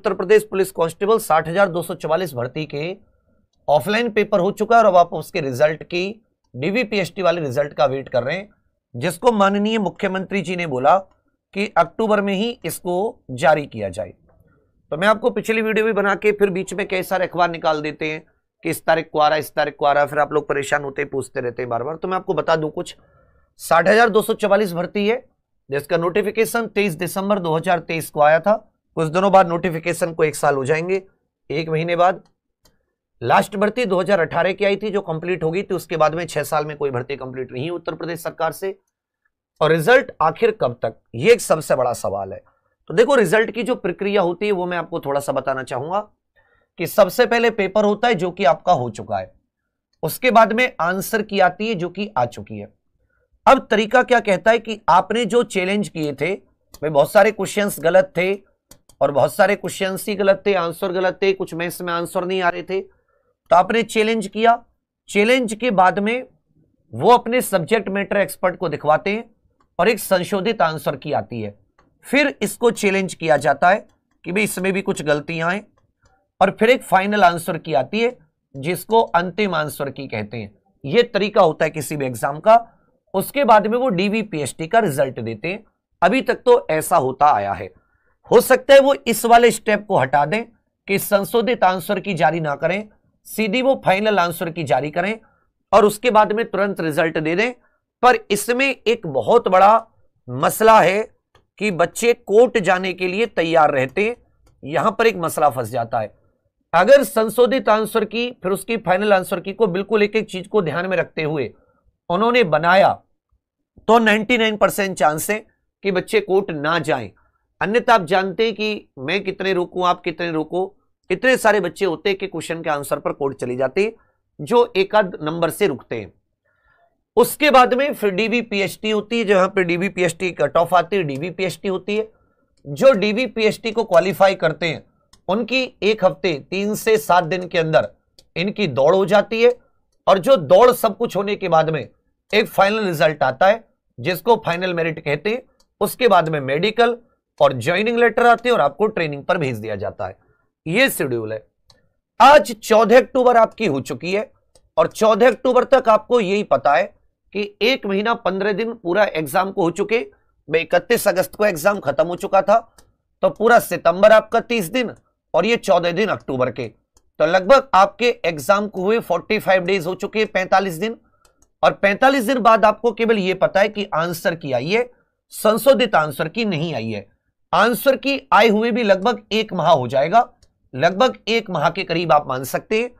उत्तर प्रदेश police constable साठ भर्ती के ऑफलाइन पेपर हो चुका है और अब आप उसके रिजल्ट की डीवीपीएसटी वाले रिजल्ट का वेट कर रहे हैं जिसको माननीय मुख्यमंत्री जी ने बोला कि अक्टूबर में ही इसको जारी किया जाए तो मैं आपको पिछली वीडियो भी बना के फिर बीच में कई सारे अखबार निकाल देते हैं कि इस तारीख को आ रहा है इस तारीख को आ रहा है फिर आप लोग परेशान होते पूछते रहते हैं बार बार तो मैं आपको बता दूं कुछ साठ भर्ती है जिसका नोटिफिकेशन 23 दिसंबर 2023 को आया था कुछ दिनों बाद नोटिफिकेशन को एक साल हो जाएंगे एक महीने बाद लास्ट भर्ती 2018 की आई थी जो कंप्लीट हो गई थी उसके बाद में छह साल में कोई भर्ती कंप्लीट नहीं उत्तर प्रदेश सरकार से और रिजल्ट आखिर कब तक ये एक सबसे बड़ा सवाल है तो देखो रिजल्ट की जो प्रक्रिया होती है वो मैं आपको थोड़ा सा बताना चाहूंगा कि सबसे पहले पेपर होता है जो कि आपका हो चुका है उसके बाद में आंसर की आती है जो कि आ चुकी है अब तरीका क्या कहता है कि आपने जो चैलेंज किए थे वे बहुत सारे क्वेश्चंस गलत थे और बहुत सारे क्वेश्चन ही गलत थे आंसर गलत थे कुछ मैथ्स में आंसर नहीं आ रहे थे तो आपने चैलेंज किया चैलेंज के बाद में वो अपने सब्जेक्ट मैटर एक्सपर्ट को दिखवाते हैं और एक संशोधित आंसर की आती है फिर इसको चैलेंज किया जाता है कि भाई इसमें भी कुछ गलतियां हैं और फिर एक फाइनल आंसर की आती है जिसको अंतिम आंसर की कहते हैं यह तरीका होता है किसी भी एग्जाम का उसके बाद में वो डीवी का रिजल्ट देते हैं अभी तक तो ऐसा होता आया है हो सकता है वो इस वाले स्टेप को हटा दें कि संशोधित आंसर की जारी ना करें सीधी वो फाइनल आंसर की जारी करें और उसके बाद में तुरंत रिजल्ट दे दें पर इसमें एक बहुत बड़ा मसला है कि बच्चे कोर्ट जाने के लिए तैयार रहते यहां पर एक मसला फंस जाता है अगर संशोधित आंसर की फिर उसकी फाइनल आंसर की को बिल्कुल एक एक चीज को ध्यान में रखते हुए उन्होंने बनाया तो 99 परसेंट चांस है कि बच्चे कोर्ट ना जाएं अन्यथा आप जानते हैं कि मैं कितने रोकूं आप कितने रोको इतने सारे बच्चे होते हैं कि क्वेश्चन के आंसर पर कोड चले जाते है जो आध नंबर से रुकते हैं उसके बाद में फिर डीबी पीएचटी होती है जहां पर डीबी टी कट ऑफ आती है डीबी टी होती है जो डीबी टी को क्वालिफाई करते हैं उनकी एक हफ्ते तीन से सात दिन के अंदर इनकी दौड़ हो जाती है और जो दौड़ सब कुछ होने के बाद में एक फाइनल रिजल्ट आता है जिसको फाइनल मेरिट कहते हैं उसके बाद में मेडिकल और ज्वाइनिंग लेटर आते हैं और आपको ट्रेनिंग पर भेज दिया जाता है यह शेड्यूल है आज चौदह अक्टूबर आपकी हो चुकी है और चौदह अक्टूबर तक आपको यही पता है कि एक महीना पंद्रह दिन पूरा एग्जाम को हो चुके इकतीस अगस्त को एग्जाम खत्म हो चुका था तो पूरा सितंबर आपका तीस दिन और ये चौदह दिन अक्टूबर के तो लगभग आपके एग्जाम को हुए 45 डेज हो चुके हैं पैंतालीस दिन और 45 दिन बाद आपको केवल यह पता है कि आंसर की आई है संशोधित आंसर की नहीं आई है आंसर की आए हुए भी लगभग एक माह हो जाएगा लगभग एक माह के करीब आप मान सकते हैं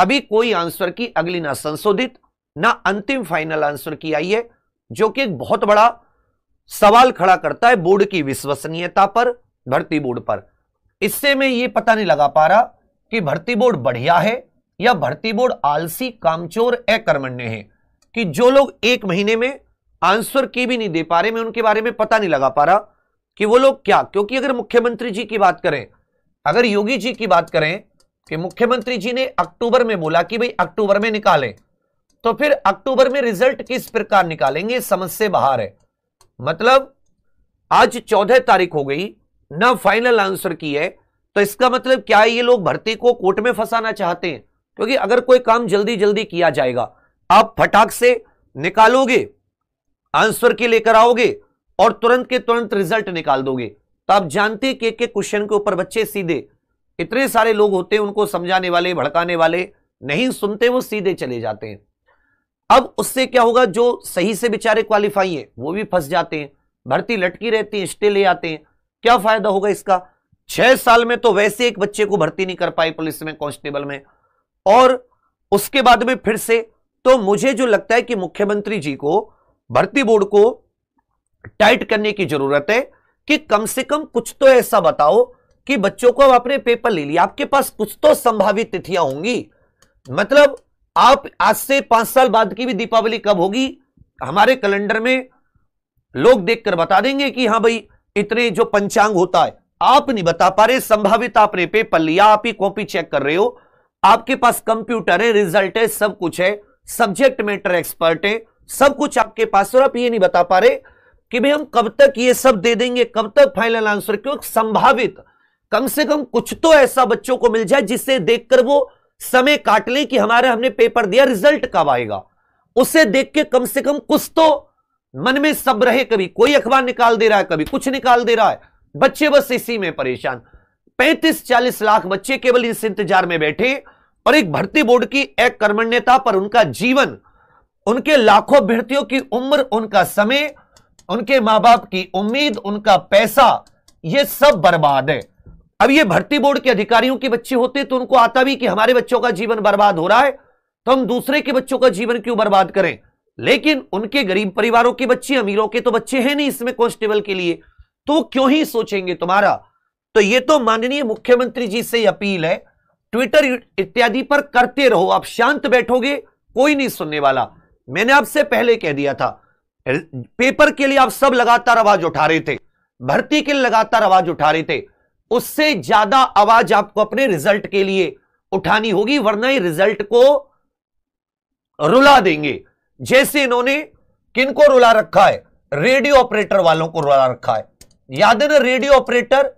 अभी कोई आंसर की अगली ना संशोधित ना अंतिम फाइनल आंसर की आई है जो कि एक बहुत बड़ा सवाल खड़ा करता है बोर्ड की विश्वसनीयता पर भर्ती बोर्ड पर इससे मैं ये पता नहीं लगा पा रहा कि भर्ती बोर्ड बढ़िया है या भर्ती बोर्ड आलसी कामचोर अकर्मण्य है कि जो लोग एक महीने में आंसर की भी नहीं दे पा रहे मैं उनके बारे में पता नहीं लगा पा रहा कि वो लोग क्या क्योंकि अगर मुख्यमंत्री जी की बात करें अगर योगी जी की बात करें कि मुख्यमंत्री जी ने अक्टूबर में बोला कि भाई अक्टूबर में निकालें तो फिर अक्टूबर में रिजल्ट किस प्रकार निकालेंगे समझ से बाहर है मतलब आज चौदह तारीख हो गई ना फाइनल आंसर की है तो इसका मतलब क्या है ये लोग भर्ती को कोर्ट में फंसाना चाहते हैं क्योंकि अगर कोई काम जल्दी जल्दी किया जाएगा आप फटाक से निकालोगे आंसर की लेकर आओगे और तुरंत के तुरंत रिजल्ट निकाल दोगे तो आप जानते कि एक एक क्वेश्चन के ऊपर बच्चे सीधे इतने सारे लोग होते हैं उनको समझाने वाले भड़काने वाले नहीं सुनते वो सीधे चले जाते हैं अब उससे क्या होगा जो सही से बेचारे क्वालिफाई है वो भी फंस जाते हैं भर्ती लटकी रहती है स्टे ले आते हैं क्या फायदा होगा इसका छह साल में तो वैसे एक बच्चे को भर्ती नहीं कर पाए पुलिस में कांस्टेबल में और उसके बाद में फिर से तो मुझे जो लगता है कि मुख्यमंत्री जी को भर्ती बोर्ड को टाइट करने की जरूरत है कि कम से कम कुछ तो ऐसा बताओ कि बच्चों को आप आपने पेपर ले लिया आपके पास कुछ तो संभावित तिथियां होंगी मतलब आप आज से पांच साल बाद की भी दीपावली कब होगी हमारे कैलेंडर में लोग देखकर बता देंगे कि हाँ भाई इतने जो पंचांग होता है आप नहीं बता पा रहे संभावित आपने पेपर लिया आप ही कॉपी चेक कर रहे हो आपके पास कंप्यूटर है रिजल्ट है सब कुछ है सब्जेक्ट मैटर एक्सपर्ट है सब कुछ आपके पास और आप ये नहीं बता पा रहे कि भाई हम कब तक ये सब दे देंगे कब तक फाइनल आंसर क्यों संभावित कम से कम कुछ तो ऐसा बच्चों को मिल जाए जिसे देखकर वो समय काट लें कि हमारे हमने पेपर दिया रिजल्ट कब आएगा उसे देख के कम से कम कुछ तो मन में सब रहे कभी कोई अखबार निकाल दे रहा है कभी कुछ निकाल दे रहा है बच्चे बस इसी में परेशान पैंतीस चालीस लाख बच्चे केवल इस इंतजार में बैठे और एक भर्ती बोर्ड की एक कर्मण्यता पर उनका जीवन उनके लाखों अभ्यर्थियों की उम्र उनका समय उनके मां बाप की उम्मीद उनका पैसा ये सब बर्बाद है अब ये भर्ती बोर्ड के अधिकारियों के बच्चे होते तो उनको आता भी कि हमारे बच्चों का जीवन बर्बाद हो रहा है तो हम दूसरे के बच्चों का जीवन क्यों बर्बाद करें लेकिन उनके गरीब परिवारों के बच्चे अमीरों के तो बच्चे हैं नहीं इसमें कॉन्स्टेबल के लिए तो क्यों ही सोचेंगे तुम्हारा तो ये तो माननीय मुख्यमंत्री जी से अपील है ट्विटर इत्यादि पर करते रहो आप शांत बैठोगे कोई नहीं सुनने वाला मैंने आपसे पहले कह दिया था पेपर के लिए आप सब लगातार आवाज उठा रहे थे भर्ती के लिए लगातार आवाज उठा रहे थे उससे ज्यादा आवाज आपको अपने रिजल्ट के लिए उठानी होगी वरना ही रिजल्ट को रुला देंगे जैसे इन्होंने किनको रुला रखा है रेडियो ऑपरेटर वालों को रुला रखा है याद है ना रेडियो ऑपरेटर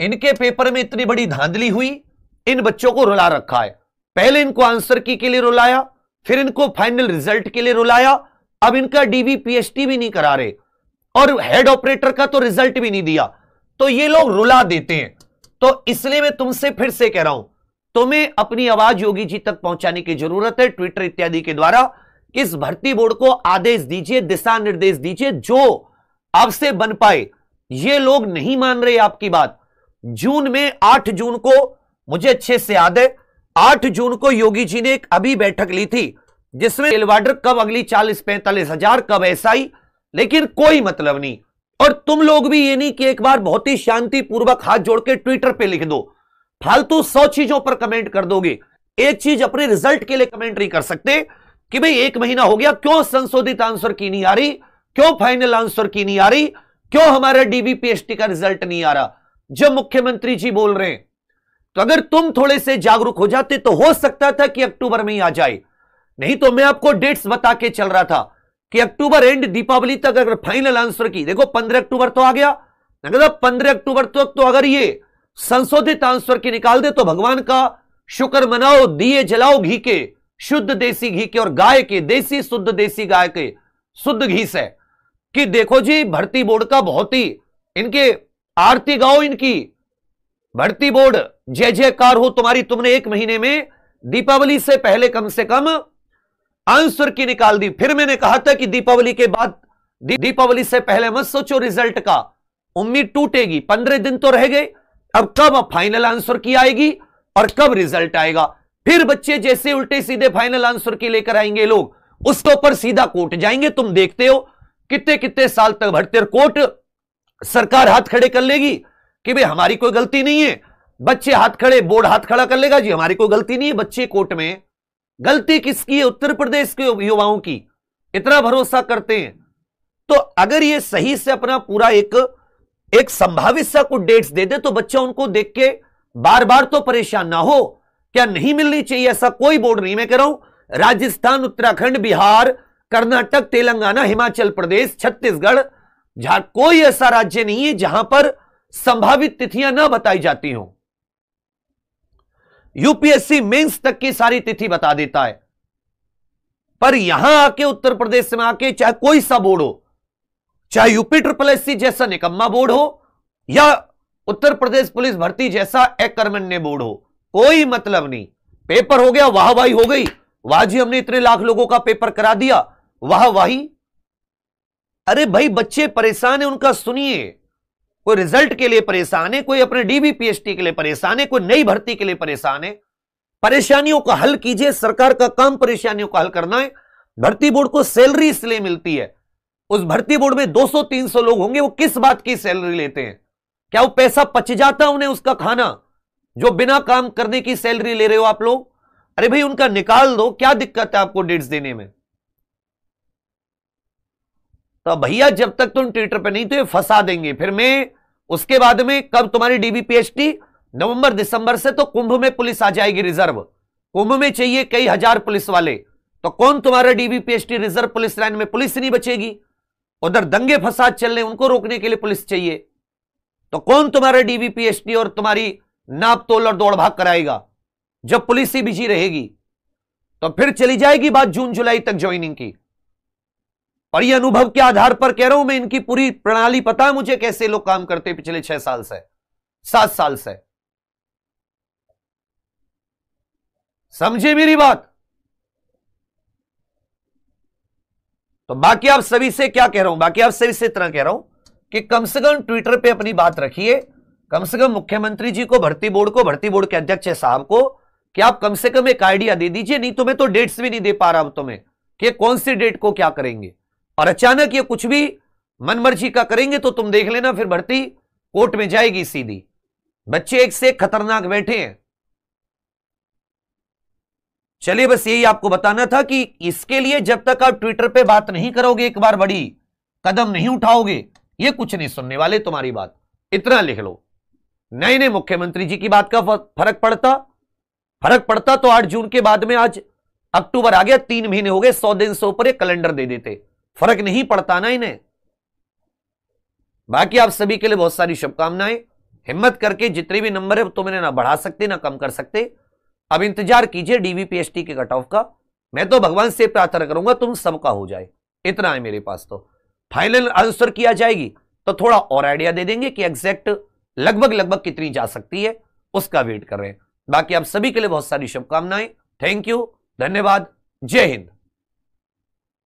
इनके पेपर में इतनी बड़ी धांधली हुई इन बच्चों को रुला रखा है पहले इनको आंसर की के लिए रुलाया फिर इनको फाइनल रिजल्ट के लिए रुलाया अब इनका डीवी पीएचडी भी नहीं करा रहे और हेड ऑपरेटर का तो रिजल्ट भी नहीं दिया तो ये लोग रुला देते हैं तो इसलिए मैं तुमसे फिर से कह रहा हूं तुम्हें अपनी आवाज योगी जी तक पहुंचाने की जरूरत है ट्विटर इत्यादि के द्वारा इस भर्ती बोर्ड को आदेश दीजिए दिशा निर्देश दीजिए जो आपसे बन पाए ये लोग नहीं मान रहे आपकी बात जून में आठ जून को मुझे अच्छे से याद है आठ जून को योगी जी ने एक अभी बैठक ली थी जिसमें एलवाडर कब अगली चालीस पैंतालीस हजार कब ही लेकिन कोई मतलब नहीं और तुम लोग भी ये नहीं कि एक बार बहुत ही शांतिपूर्वक हाथ जोड़ के ट्विटर पे लिख दो फालतू सौ चीजों पर कमेंट कर दोगे एक चीज अपने रिजल्ट के लिए कमेंट नहीं कर सकते कि भाई एक महीना हो गया क्यों संशोधित आंसर की नहीं आ रही क्यों फाइनल आंसर की नहीं आ रही क्यों हमारा डीबीपीएसटी का रिजल्ट नहीं आ रहा जब मुख्यमंत्री जी बोल रहे हैं तो अगर तुम थोड़े से जागरूक हो जाते तो हो सकता था कि अक्टूबर में ही आ जाए नहीं तो मैं आपको डेट्स बता के चल रहा था कि अक्टूबर एंड दीपावली तक अगर फाइनल आंसर की देखो पंद्रह अक्टूबर तो आ गया अगर पंद्रह अक्टूबर तक तो अगर ये संशोधित आंसर की निकाल दे तो भगवान का शुक्र मनाओ दिए जलाओ घी के शुद्ध देसी घी के और गाय के देसी शुद्ध देसी गाय के शुद्ध घी से कि देखो जी भर्ती बोर्ड का बहुत ही इनके आरती गाओ इनकी भर्ती बोर्ड जय जयकार हो तुम्हारी तुमने एक महीने में दीपावली से पहले कम से कम आंसर की निकाल दी फिर मैंने कहा था कि दीपावली के बाद दीपावली से पहले मत सोचो रिजल्ट का उम्मीद टूटेगी पंद्रह दिन तो रह गए अब कब फाइनल आंसर की आएगी और कब रिजल्ट आएगा फिर बच्चे जैसे उल्टे सीधे फाइनल आंसर की लेकर आएंगे लोग उसके ऊपर सीधा कोर्ट जाएंगे तुम देखते हो कितने कितने साल तक भरते कोर्ट सरकार हाथ खड़े कर लेगी कि भाई हमारी कोई गलती नहीं है बच्चे हाथ खड़े बोर्ड हाथ खड़ा कर लेगा जी हमारी कोई गलती नहीं है बच्चे कोर्ट में गलती किसकी है उत्तर प्रदेश के युवाओं की इतना भरोसा करते हैं तो अगर ये सही से अपना पूरा एक एक संभावित सा कुछ डेट्स दे दे तो बच्चा उनको देख के बार बार तो परेशान ना हो क्या नहीं मिलनी चाहिए ऐसा कोई बोर्ड नहीं मैं कह रहा हूं राजस्थान उत्तराखंड बिहार कर्नाटक तेलंगाना हिमाचल प्रदेश छत्तीसगढ़ कोई ऐसा राज्य नहीं है जहां पर संभावित तिथियां ना बताई जाती हूं यूपीएससी मेंस तक की सारी तिथि बता देता है पर यहां आके उत्तर प्रदेश में आके चाहे कोई सा बोर्ड हो चाहे यूपी ट्रिपल एस सी जैसा निकम्मा बोर्ड हो या उत्तर प्रदेश पुलिस भर्ती जैसा एकर्मण्य बोर्ड हो कोई मतलब नहीं पेपर हो गया वाह वाही हो गई वाह जी हमने इतने लाख लोगों का पेपर करा दिया वाह वाही अरे भाई बच्चे परेशान है उनका सुनिए कोई रिजल्ट के लिए परेशान है कोई अपने डीबी डीबीपीएसटी के लिए परेशान है कोई नई भर्ती के लिए परेशान है परेशानियों का हल कीजिए सरकार का काम परेशानियों का हल करना है भर्ती बोर्ड को सैलरी इसलिए मिलती है उस भर्ती बोर्ड में 200-300 लोग होंगे वो किस बात की सैलरी लेते हैं क्या वो पैसा पच जाता उन्हें उसका खाना जो बिना काम करने की सैलरी ले रहे हो आप लोग अरे भाई उनका निकाल दो क्या दिक्कत है आपको डेट्स देने में तो भैया जब तक तुम ट्विटर पे नहीं थे फंसा देंगे फिर मैं उसके बाद में कब तुम्हारी डीबीपीएसटी नवंबर दिसंबर से तो कुंभ में पुलिस आ जाएगी रिजर्व कुंभ में चाहिए कई हजार पुलिस वाले तो कौन तुम्हारा डीबीपीएसटी रिजर्व पुलिस लाइन में पुलिस नहीं बचेगी उधर दंगे फसाद चल रहे उनको रोकने के लिए पुलिस चाहिए तो कौन तुम्हारा डीबीपीएसटी और तुम्हारी नाप तोल और दौड़ भाग कराएगा जब पुलिस ही बिजी रहेगी तो फिर चली जाएगी बात जून जुलाई तक ज्वाइनिंग की और ये अनुभव के आधार पर कह रहा हूं मैं इनकी पूरी प्रणाली पता है मुझे कैसे लोग काम करते पिछले छह साल से सात साल से समझे मेरी बात तो बाकी आप सभी से क्या कह रहा हूं बाकी आप सभी से इतना कह रहा हूं कि कम से कम ट्विटर पे अपनी बात रखिए कम से कम मुख्यमंत्री जी को भर्ती बोर्ड को भर्ती बोर्ड के अध्यक्ष साहब को कि आप कम से कम एक आइडिया दे दीजिए नहीं तो मैं तो डेट्स भी नहीं दे पा रहा हूं तुम्हें कि कौन सी डेट को क्या करेंगे और अचानक ये कुछ भी मनमर्जी का करेंगे तो तुम देख लेना फिर भर्ती कोर्ट में जाएगी सीधी बच्चे एक से खतरनाक बैठे हैं चलिए बस यही आपको बताना था कि इसके लिए जब तक आप ट्विटर पे बात नहीं करोगे एक बार बड़ी कदम नहीं उठाओगे ये कुछ नहीं सुनने वाले तुम्हारी बात इतना लिख लो नए नए मुख्यमंत्री जी की बात का फर्क पड़ता फर्क पड़ता तो आठ जून के बाद में आज अक्टूबर आ गया तीन महीने हो गए सौ दिन से ऊपर एक कैलेंडर दे देते फर्क नहीं पड़ता ना इन्हें बाकी आप सभी के लिए बहुत सारी शुभकामनाएं हिम्मत करके जितने भी नंबर है तो मैंने ना बढ़ा सकते ना कम कर सकते अब इंतजार कीजिए डीवीपीएसटी के कट ऑफ का मैं तो भगवान से प्रार्थना करूंगा तुम सबका हो जाए इतना है मेरे पास तो फाइनल आंसर किया जाएगी तो थोड़ा और आइडिया दे देंगे कि एग्जैक्ट लगभग लगभग कितनी जा सकती है उसका वेट कर रहे हैं बाकी आप सभी के लिए बहुत सारी शुभकामनाएं थैंक यू धन्यवाद जय हिंद